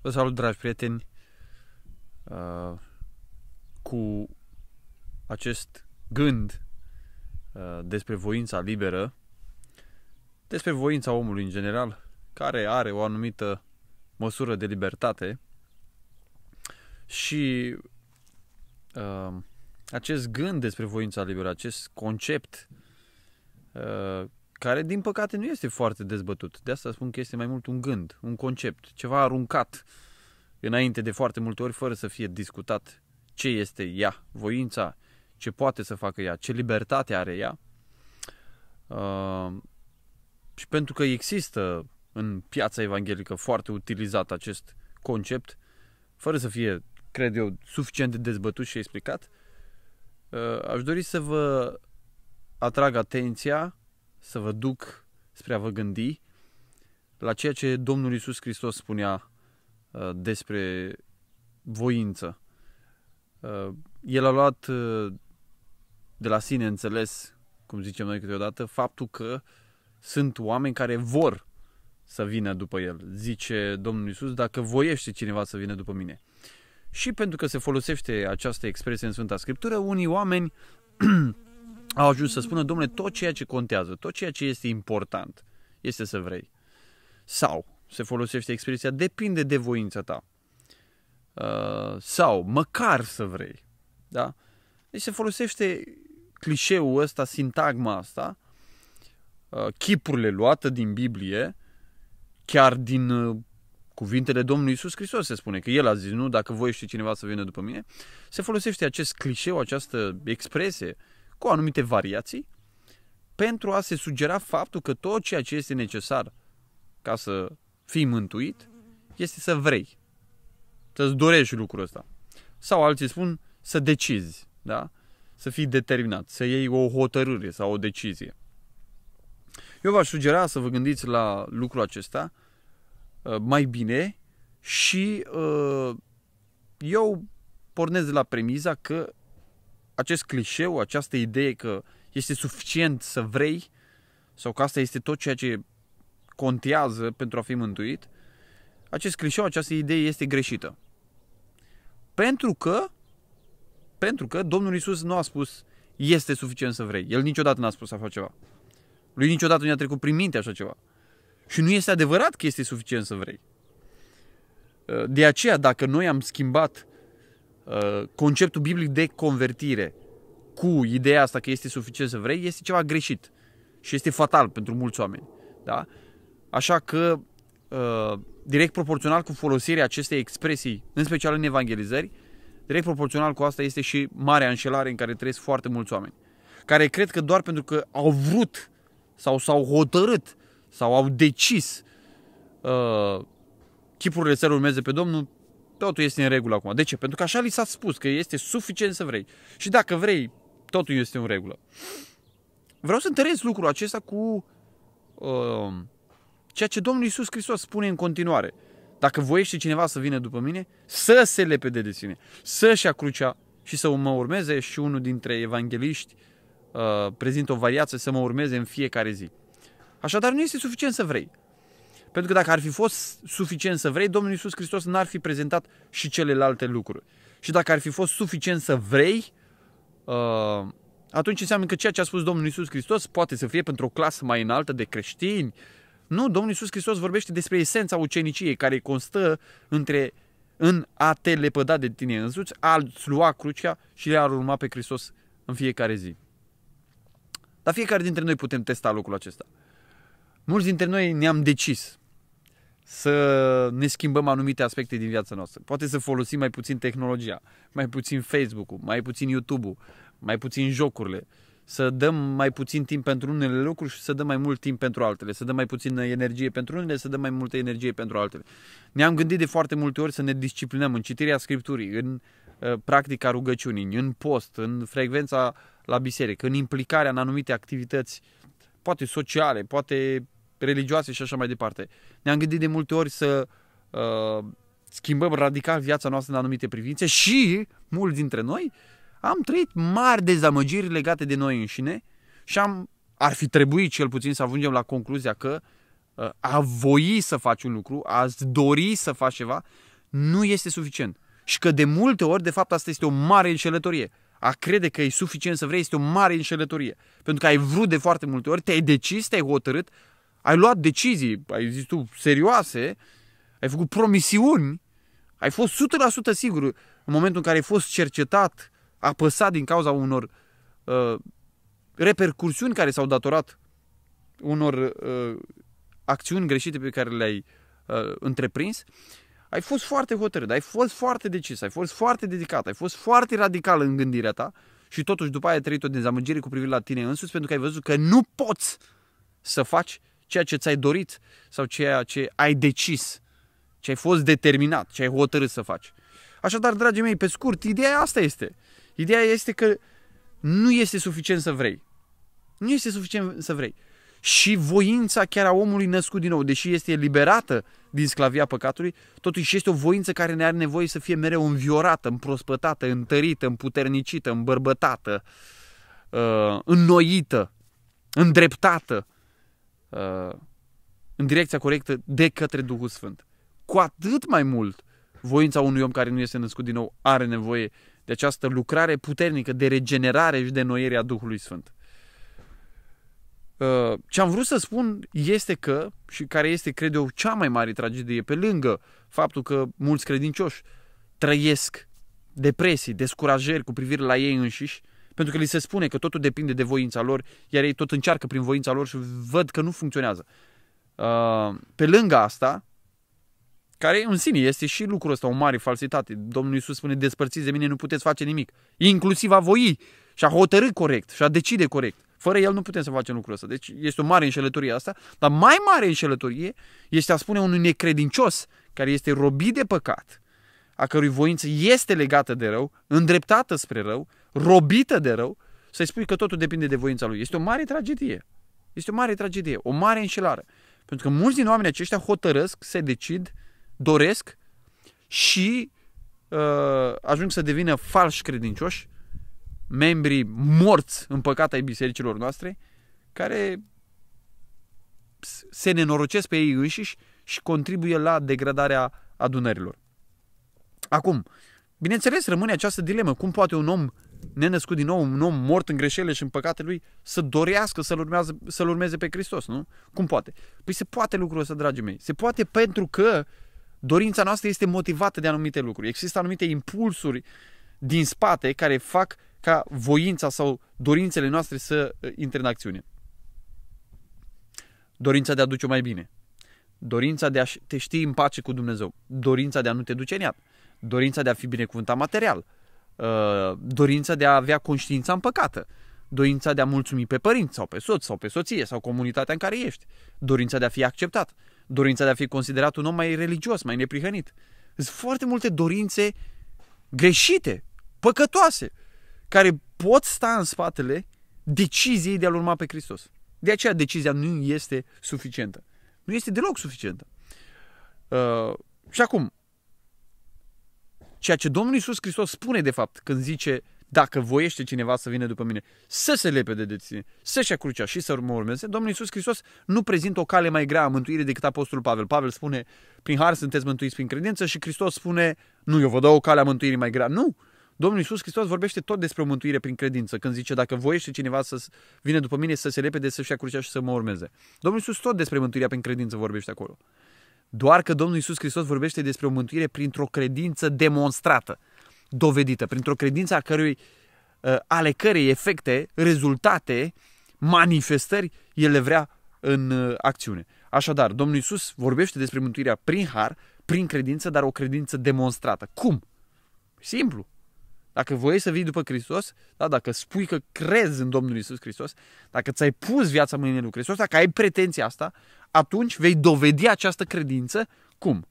Vă salut, dragi prieteni, uh, cu acest gând uh, despre voința liberă, despre voința omului în general, care are o anumită măsură de libertate și uh, acest gând despre voința liberă, acest concept care din păcate nu este foarte dezbătut. De asta spun că este mai mult un gând, un concept, ceva aruncat înainte de foarte multe ori fără să fie discutat ce este ea, voința, ce poate să facă ea, ce libertate are ea. Uh, și pentru că există în piața evanghelică foarte utilizat acest concept, fără să fie, cred eu, suficient de dezbătut și explicat, uh, aș dori să vă atrag atenția să vă duc spre a vă gândi la ceea ce Domnul Isus Hristos spunea uh, despre voință. Uh, el a luat uh, de la sine înțeles, cum zicem noi câteodată, faptul că sunt oameni care vor să vină după el. Zice Domnul Isus, dacă voiește cineva să vină după mine. Și pentru că se folosește această expresie în Sfânta Scriptură, unii oameni au ajuns să spună, domnule, tot ceea ce contează, tot ceea ce este important este să vrei. Sau se folosește expresia depinde de voința ta. Uh, sau măcar să vrei. Da? Deci se folosește clișeul ăsta, sintagma asta, uh, chipurile luată din Biblie, chiar din uh, cuvintele Domnului Isus Hristos se spune că El a zis, nu, dacă voi știți cineva să vină după mine, se folosește acest clișeu, această expresie uh, cu anumite variații, pentru a se sugera faptul că tot ceea ce este necesar ca să fii mântuit este să vrei, să-ți dorești lucrul ăsta. Sau alții spun să decizi, da? să fii determinat, să iei o hotărâre sau o decizie. Eu v-aș sugera să vă gândiți la lucrul acesta uh, mai bine și uh, eu pornesc de la premiza că acest clișeu, această idee că este suficient să vrei sau că asta este tot ceea ce contează pentru a fi mântuit, acest clișeu, această idee este greșită. Pentru că, pentru că Domnul Isus nu a spus este suficient să vrei. El niciodată n-a spus așa ceva. Lui niciodată nu i-a trecut prin minte așa ceva. Și nu este adevărat că este suficient să vrei. De aceea, dacă noi am schimbat Uh, conceptul biblic de convertire cu ideea asta că este suficient să vrei, este ceva greșit și este fatal pentru mulți oameni. Da? Așa că, uh, direct proporțional cu folosirea acestei expresii, în special în evangelizări, direct proporțional cu asta este și marea înșelare în care trăiesc foarte mulți oameni, care cred că doar pentru că au vrut sau s-au hotărât sau au decis uh, chipurile să urmeze pe Domnul, totul este în regulă acum. De ce? Pentru că așa li s-a spus că este suficient să vrei. Și dacă vrei, totul este în regulă. Vreau să întărez lucrul acesta cu uh, ceea ce Domnul Isus Hristos spune în continuare. Dacă voiește cineva să vină după mine, să se lepede de sine, să-și ia crucea și să mă urmeze și unul dintre evangeliști uh, prezintă o variație să mă urmeze în fiecare zi. Așadar, nu este suficient să vrei. Pentru că dacă ar fi fost suficient să vrei, Domnul Iisus Hristos n-ar fi prezentat și celelalte lucruri. Și dacă ar fi fost suficient să vrei, uh, atunci înseamnă că ceea ce a spus Domnul Iisus Hristos poate să fie pentru o clasă mai înaltă de creștini. Nu, Domnul Iisus Hristos vorbește despre esența uceniciei, care constă între în a te lepăda de tine însuți, a lua crucea și a urma pe Hristos în fiecare zi. Dar fiecare dintre noi putem testa lucrul acesta. Mulți dintre noi ne-am decis să ne schimbăm anumite aspecte din viața noastră. Poate să folosim mai puțin tehnologia, mai puțin Facebook-ul, mai puțin YouTube-ul, mai puțin jocurile, să dăm mai puțin timp pentru unele lucruri și să dăm mai mult timp pentru altele, să dăm mai puțin energie pentru unele, să dăm mai multă energie pentru altele. Ne-am gândit de foarte multe ori să ne disciplinăm în citirea Scripturii, în uh, practica rugăciunii, în post, în frecvența la biserică, în implicarea în anumite activități, poate sociale, poate religioase și așa mai departe. Ne-am gândit de multe ori să uh, schimbăm radical viața noastră în anumite privințe și mulți dintre noi am trăit mari dezamăgiri legate de noi înșine și am, ar fi trebuit cel puțin să ajungem la concluzia că uh, a voi să faci un lucru, a dori să faci ceva, nu este suficient. Și că de multe ori, de fapt, asta este o mare înșelătorie. A crede că e suficient să vrei este o mare înșelătorie. Pentru că ai vrut de foarte multe ori, te-ai decis, te-ai hotărât, ai luat decizii, ai zis tu, serioase, ai făcut promisiuni, ai fost 100% sigur în momentul în care ai fost cercetat, apăsat din cauza unor uh, repercursiuni care s-au datorat unor uh, acțiuni greșite pe care le-ai uh, întreprins, ai fost foarte hotărât, ai fost foarte decis, ai fost foarte dedicat, ai fost foarte radical în gândirea ta și totuși după aia ai trăit o dezamăgire cu privire la tine însuți pentru că ai văzut că nu poți să faci ceea ce ți-ai dorit sau ceea ce ai decis, ce ai fost determinat, ce ai hotărât să faci. Așadar, dragii mei, pe scurt, ideea asta este. Ideea este că nu este suficient să vrei. Nu este suficient să vrei. Și voința chiar a omului născut din nou, deși este eliberată din sclavia păcatului, totuși este o voință care ne are nevoie să fie mereu înviorată, împrospătată, întărită, împuternicită, îmbărbătată, uh, înnoită, îndreptată, Uh, în direcția corectă de către Duhul Sfânt. Cu atât mai mult, voința unui om care nu este născut din nou are nevoie de această lucrare puternică de regenerare și de noiere a Duhului Sfânt. Uh, ce am vrut să spun este că, și care este, cred eu, cea mai mare tragedie, pe lângă faptul că mulți credincioși trăiesc depresii, descurajări cu privire la ei înșiși, pentru că li se spune că totul depinde de voința lor, iar ei tot încearcă prin voința lor și văd că nu funcționează. Uh, pe lângă asta, care în sine este și lucrul ăsta o mare falsitate. Domnul Iisus spune, despărțiți de mine, nu puteți face nimic. Inclusiv a voi și a hotărât corect și a decide corect. Fără el nu putem să facem lucrul ăsta. Deci este o mare înșelătorie asta, dar mai mare înșelătorie este a spune unui necredincios care este robit de păcat, a cărui voință este legată de rău, îndreptată spre rău, robită de rău, să-i spui că totul depinde de voința lui. Este o mare tragedie. Este o mare tragedie, o mare înșelare. Pentru că mulți din oamenii aceștia hotărăsc, se decid, doresc și uh, ajung să devină falși credincioși, membrii morți în păcat ai bisericilor noastre, care se nenorocesc pe ei înșiși și contribuie la degradarea adunărilor. Acum, bineînțeles, rămâne această dilemă. Cum poate un om nenăscut din nou, un om mort în greșelile și în păcate lui, să dorească să-L, urmează, să-l urmeze pe Hristos, nu? Cum poate? Păi se poate lucrul ăsta, dragii mei. Se poate pentru că dorința noastră este motivată de anumite lucruri. Există anumite impulsuri din spate care fac ca voința sau dorințele noastre să uh, intre în acțiune. Dorința de a duce mai bine. Dorința de a te ști în pace cu Dumnezeu. Dorința de a nu te duce în iad. Dorința de a fi binecuvântat material Uh, dorința de a avea conștiința împăcată, dorința de a mulțumi pe părinți sau pe soț sau pe soție sau comunitatea în care ești, dorința de a fi acceptat, dorința de a fi considerat un om mai religios, mai neprihănit. Sunt foarte multe dorințe greșite, păcătoase, care pot sta în spatele deciziei de a-L urma pe Hristos. De aceea decizia nu este suficientă. Nu este deloc suficientă. Uh, și acum, Ceea ce Domnul Iisus Hristos spune, de fapt, când zice dacă voiește cineva să vină după mine, să se lepede de ține, să-și crucea și să mă urmeze, Domnul Iisus Hristos nu prezintă o cale mai grea a mântuirii decât Apostolul Pavel. Pavel spune, prin har sunteți mântuiți prin credință și Hristos spune, nu, eu vă dau o cale a mântuirii mai grea. Nu! Domnul Iisus Hristos vorbește tot despre o mântuire prin credință, când zice, dacă voiește cineva să vină după mine, să se lepede, să-și ia crucea și să mă urmeze. Domnul Iisus tot despre mântuirea prin credință vorbește acolo. Doar că Domnul Isus Hristos vorbește despre o mântuire printr-o credință demonstrată, dovedită, printr-o credință a cărui, uh, ale cărei efecte, rezultate, manifestări, el le vrea în uh, acțiune. Așadar, Domnul Isus vorbește despre mântuirea prin har, prin credință, dar o credință demonstrată. Cum? Simplu. Dacă voiești să vii după Hristos, da, dacă spui că crezi în Domnul Isus Hristos, dacă ți-ai pus viața mâinile lui Hristos, dacă ai pretenția asta, atunci vei dovedi această credință cum?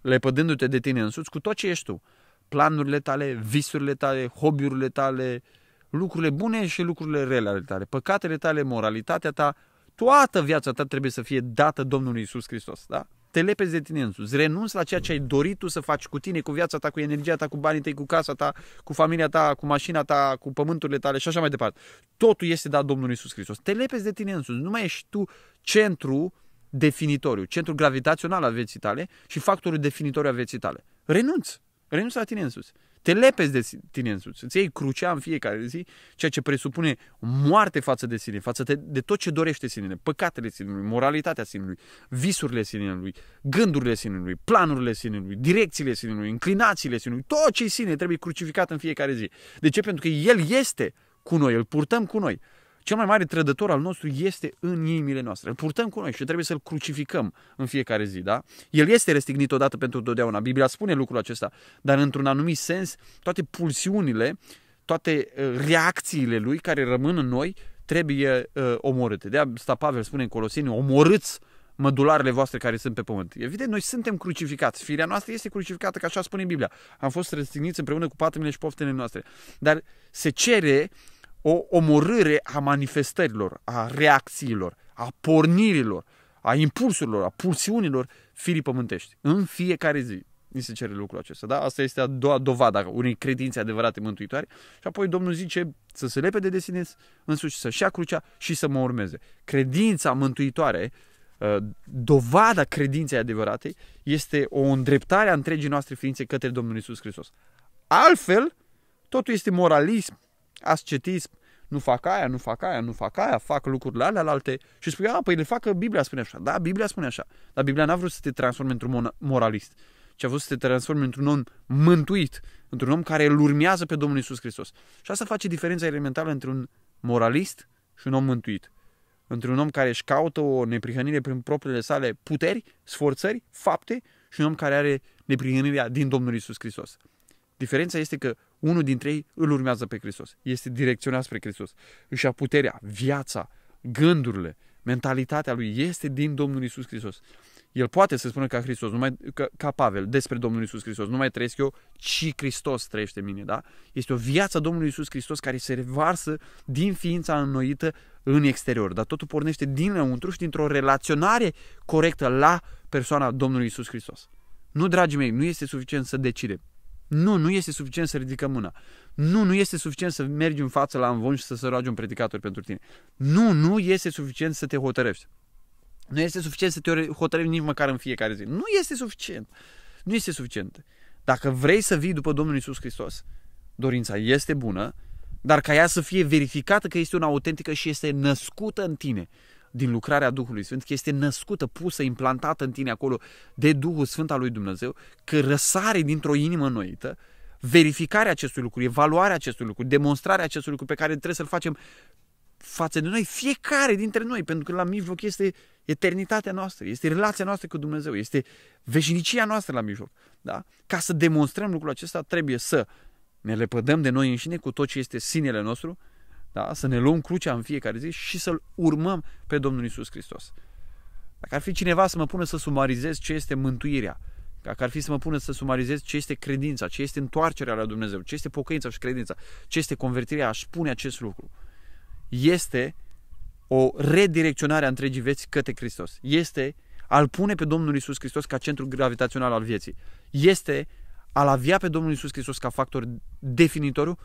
Lepădându-te de tine însuți cu tot ce ești tu. Planurile tale, visurile tale, hobby-urile tale, lucrurile bune și lucrurile rele ale tale, păcatele tale, moralitatea ta, toată viața ta trebuie să fie dată Domnului Isus Hristos, da? te lepezi de tine însuți, renunți la ceea ce ai dorit tu să faci cu tine, cu viața ta, cu energia ta, cu banii tăi, cu casa ta, cu familia ta, cu mașina ta, cu pământurile tale și așa mai departe. Totul este dat Domnului Isus Hristos. Te lepezi de tine însuți, nu mai ești tu centru definitoriu, centru gravitațional al vieții tale și factorul definitoriu al vieții tale. Renunți, renunți la tine însuți. Te lepezi de tine însuți, îți iei crucea în fiecare zi, ceea ce presupune moarte față de sine, față de, de tot ce dorește sinele, păcatele sinelui, moralitatea sinelui, visurile sinelui, gândurile sinelui, planurile sinelui, direcțiile sinelui, inclinațiile sinelui, tot ce sine trebuie crucificat în fiecare zi. De ce? Pentru că El este cu noi, îl purtăm cu noi. Cel mai mare trădător al nostru este în inimile noastre. Îl purtăm cu noi și trebuie să-l crucificăm în fiecare zi, da? El este răstignit odată pentru totdeauna. Biblia spune lucrul acesta, dar într-un anumit sens, toate pulsiunile, toate uh, reacțiile lui care rămân în noi trebuie uh, omorâte. De asta Pavel spune în Colosini, omorâți mădularele voastre care sunt pe pământ. Evident, noi suntem crucificați. Firea noastră este crucificată, ca așa spune Biblia. Am fost răstigniți împreună cu patimile și poftele noastre. Dar se cere o omorâre a manifestărilor, a reacțiilor, a pornirilor, a impulsurilor, a pulsiunilor firii pământești. În fiecare zi ni se cere lucrul acesta. Da? Asta este a doua dovadă a unei credințe adevărate mântuitoare. Și apoi Domnul zice să se lepede de sine însuși, să-și ia crucea și să mă urmeze. Credința mântuitoare, ă, dovada credinței adevărate, este o îndreptare a întregii noastre ființe către Domnul Isus Hristos. Altfel, totul este moralism, ascetism, nu fac aia, nu fac aia, nu fac aia, fac lucrurile alea, alte. Și spui, a, păi le fac că Biblia spune așa. Da, Biblia spune așa. Dar Biblia n-a vrut să te transforme într-un moralist, ci a vrut să te transforme într-un om mântuit, într-un om care îl urmează pe Domnul Isus Hristos. Și asta face diferența elementară între un moralist și un om mântuit. Între un om care își caută o neprihănire prin propriile sale puteri, sforțări, fapte și un om care are neprihănirea din Domnul Isus Hristos. Diferența este că unul dintre ei îl urmează pe Hristos. Este direcționat spre Hristos. Își a puterea, viața, gândurile, mentalitatea lui este din Domnul Isus Hristos. El poate să spună ca Hristos, numai, ca, ca Pavel, despre Domnul Isus Hristos, nu mai trăiesc eu, ci Hristos trăiește în mine, da? Este o viață Domnului Isus Hristos care se revarsă din ființa înnoită în exterior, dar totul pornește din și dintr-o relaționare corectă la persoana Domnului Isus Hristos. Nu, dragii mei, nu este suficient să decidem. Nu, nu este suficient să ridicăm mâna. Nu, nu este suficient să mergi în față la învon și să se roage un predicator pentru tine. Nu, nu este suficient să te hotărăști. Nu este suficient să te hotărăști nici măcar în fiecare zi. Nu este suficient. Nu este suficient. Dacă vrei să vii după Domnul Isus Hristos, dorința este bună, dar ca ea să fie verificată că este una autentică și este născută în tine din lucrarea Duhului Sfânt, că este născută, pusă, implantată în tine acolo de Duhul Sfânt al lui Dumnezeu, că răsare dintr-o inimă noită, verificarea acestui lucru, evaluarea acestui lucru, demonstrarea acestui lucru pe care trebuie să-l facem față de noi, fiecare dintre noi, pentru că la mijloc este eternitatea noastră, este relația noastră cu Dumnezeu, este veșnicia noastră la mijloc. Da? Ca să demonstrăm lucrul acesta, trebuie să ne lepădăm de noi înșine cu tot ce este sinele nostru, da? să ne luăm crucea în fiecare zi și să-L urmăm pe Domnul Isus Hristos. Dacă ar fi cineva să mă pună să sumarizez ce este mântuirea, dacă ar fi să mă pună să sumarizez ce este credința, ce este întoarcerea la Dumnezeu, ce este pocăința și credința, ce este convertirea, aș spune acest lucru. Este o redirecționare a întregii vieți către Hristos. Este al pune pe Domnul Isus Hristos ca centru gravitațional al vieții. Este al avea pe Domnul Isus Hristos ca factor definitoriu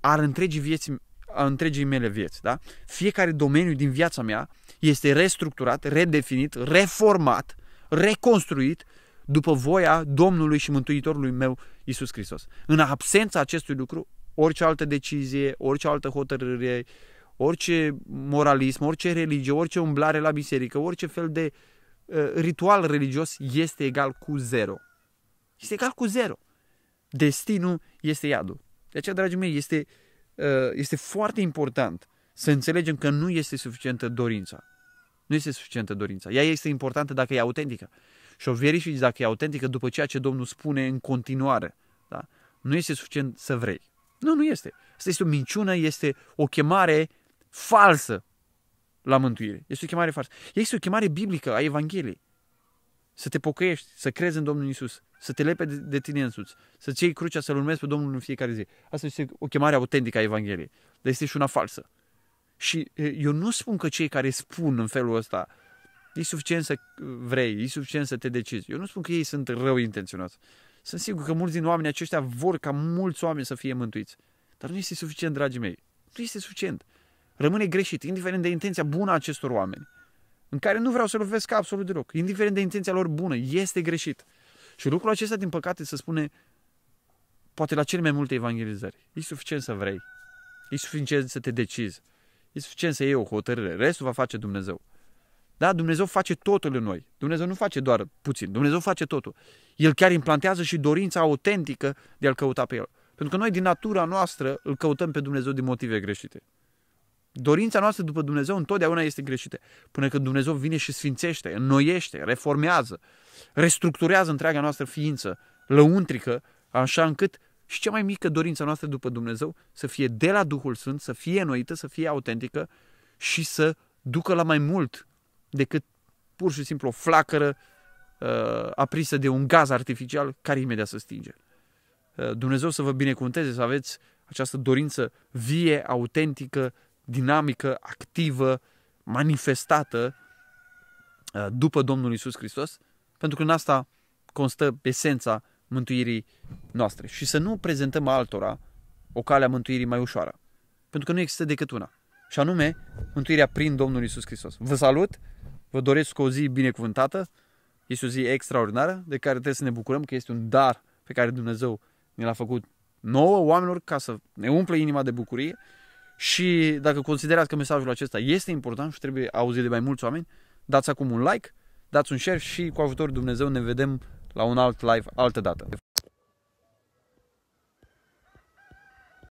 al întregii vieții a întregii mele vieți. Da? Fiecare domeniu din viața mea este restructurat, redefinit, reformat, reconstruit după voia Domnului și Mântuitorului meu, Isus Hristos. În absența acestui lucru, orice altă decizie, orice altă hotărâre, orice moralism, orice religie, orice umblare la biserică, orice fel de uh, ritual religios este egal cu zero. Este egal cu zero. Destinul este iadul. De aceea, dragii mei, este uh, Uh, este foarte important să înțelegem că nu este suficientă dorința. Nu este suficientă dorința. Ea este importantă dacă e autentică. Și o verifici dacă e autentică după ceea ce Domnul spune în continuare. Da? Nu este suficient să vrei. Nu, nu este. Asta este o minciună, este o chemare falsă la mântuire. Este o chemare falsă. Este o chemare biblică a Evangheliei să te pocăiești, să crezi în Domnul Isus, să te lepe de tine însuți, să-ți iei crucea, să-L urmezi pe Domnul în fiecare zi. Asta este o chemare autentică a Evangheliei, dar este și una falsă. Și eu nu spun că cei care spun în felul ăsta, e suficient să uh, vrei, e suficient să te decizi. Eu nu spun că ei sunt rău intenționați. Sunt sigur că mulți din oamenii aceștia vor ca mulți oameni să fie mântuiți. Dar nu este suficient, dragii mei. Nu este suficient. Rămâne greșit, indiferent de intenția bună a acestor oameni în care nu vreau să lovesc absolut deloc, indiferent de intenția lor bună, este greșit. Și lucrul acesta, din păcate, se spune poate la cele mai multe evangelizări. E suficient să vrei. E suficient să te decizi. E suficient să iei o hotărâre. Restul va face Dumnezeu. Da? Dumnezeu face totul în noi. Dumnezeu nu face doar puțin. Dumnezeu face totul. El chiar implantează și dorința autentică de a-L căuta pe El. Pentru că noi, din natura noastră, îl căutăm pe Dumnezeu din motive greșite. Dorința noastră după Dumnezeu întotdeauna este greșită. Până când Dumnezeu vine și sfințește, înnoiește, reformează, restructurează întreaga noastră ființă lăuntrică, așa încât și cea mai mică dorință noastră după Dumnezeu să fie de la Duhul Sfânt, să fie înnoită, să fie autentică și să ducă la mai mult decât pur și simplu o flacără uh, aprisă de un gaz artificial care imediat se stinge. Uh, Dumnezeu să vă binecuvânteze, să aveți această dorință vie, autentică, dinamică, activă, manifestată uh, după Domnul Isus Hristos, pentru că în asta constă esența mântuirii noastre. Și să nu prezentăm altora o cale a mântuirii mai ușoară, pentru că nu există decât una, și anume mântuirea prin Domnul Isus Hristos. Vă salut, vă doresc o zi binecuvântată, este o zi extraordinară de care trebuie să ne bucurăm că este un dar pe care Dumnezeu ne l-a făcut nouă oamenilor ca să ne umple inima de bucurie și dacă considerați că mesajul acesta este important și trebuie auzit de mai mulți oameni, dați acum un like, dați un share și cu ajutorul Dumnezeu ne vedem la un alt live altă dată.